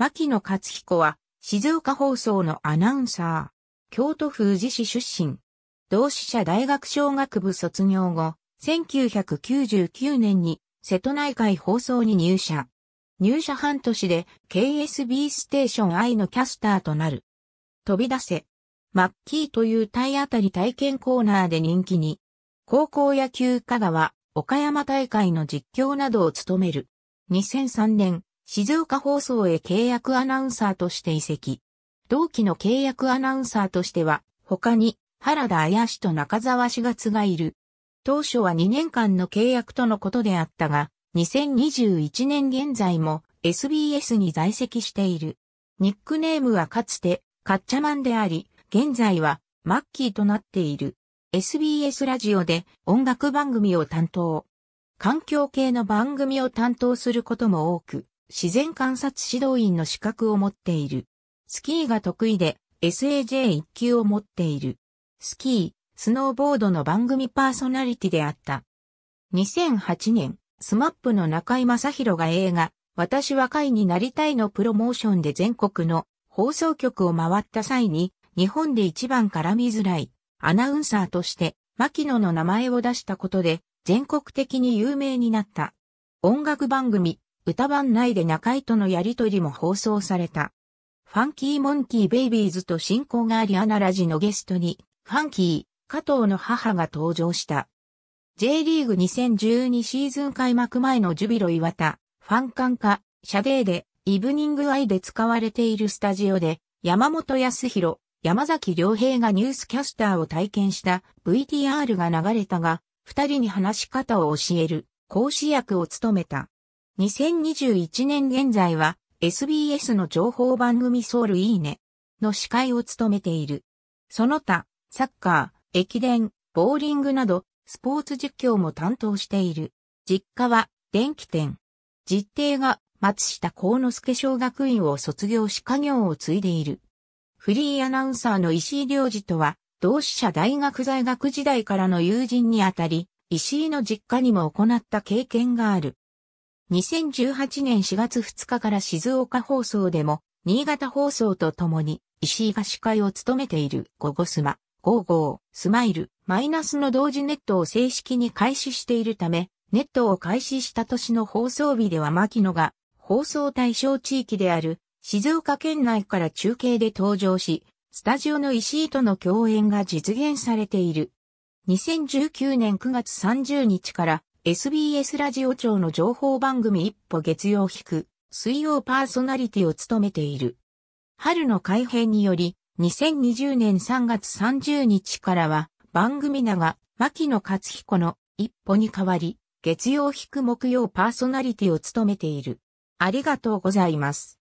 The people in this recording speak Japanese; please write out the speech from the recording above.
牧野克彦は、静岡放送のアナウンサー、京都府宇治市出身、同志社大学小学部卒業後、1999年に瀬戸内海放送に入社。入社半年で KSB ステーション I のキャスターとなる。飛び出せ。マッキーという体当たり体験コーナーで人気に、高校野球香川、岡山大会の実況などを務める。2003年、静岡放送へ契約アナウンサーとして移籍。同期の契約アナウンサーとしては、他に原田綾氏と中沢志月がいる。当初は2年間の契約とのことであったが、2021年現在も SBS に在籍している。ニックネームはかつて、カッチャマンであり、現在はマッキーとなっている。SBS ラジオで音楽番組を担当。環境系の番組を担当することも多く、自然観察指導員の資格を持っている。スキーが得意で SAJ1 級を持っている。スキー、スノーボードの番組パーソナリティであった。2008年、スマップの中井正宏が映画、私は会になりたいのプロモーションで全国の放送局を回った際に、日本で一番絡みづらい、アナウンサーとして、牧野の名前を出したことで、全国的に有名になった。音楽番組、歌番内で中井とのやりとりも放送された。ファンキーモンキーベイビーズと親交がありアナラジのゲストに、ファンキー、加藤の母が登場した。J リーグ2012シーズン開幕前のジュビロ岩田、ファンカンカ、シャデーで、イブニングアイで使われているスタジオで、山本康弘、山崎良平がニュースキャスターを体験した VTR が流れたが、二人に話し方を教える、講師役を務めた。2021年現在は SBS の情報番組ソウルいいねの司会を務めている。その他、サッカー、駅伝、ボーリングなどスポーツ実況も担当している。実家は電気店。実弟が松下幸之助小学院を卒業し家業を継いでいる。フリーアナウンサーの石井良二とは、同志社大学在学時代からの友人にあたり、石井の実家にも行った経験がある。2018年4月2日から静岡放送でも、新潟放送とともに、石井が司会を務めているゴゴスマ、ゴーゴー、スマイル、マイナスの同時ネットを正式に開始しているため、ネットを開始した年の放送日では牧野が、放送対象地域である、静岡県内から中継で登場し、スタジオの石井との共演が実現されている。2019年9月30日から SBS ラジオ庁の情報番組一歩月曜引く、水曜パーソナリティを務めている。春の改編により、2020年3月30日からは、番組名が、牧野克彦の一歩に変わり、月曜引く木曜パーソナリティを務めている。ありがとうございます。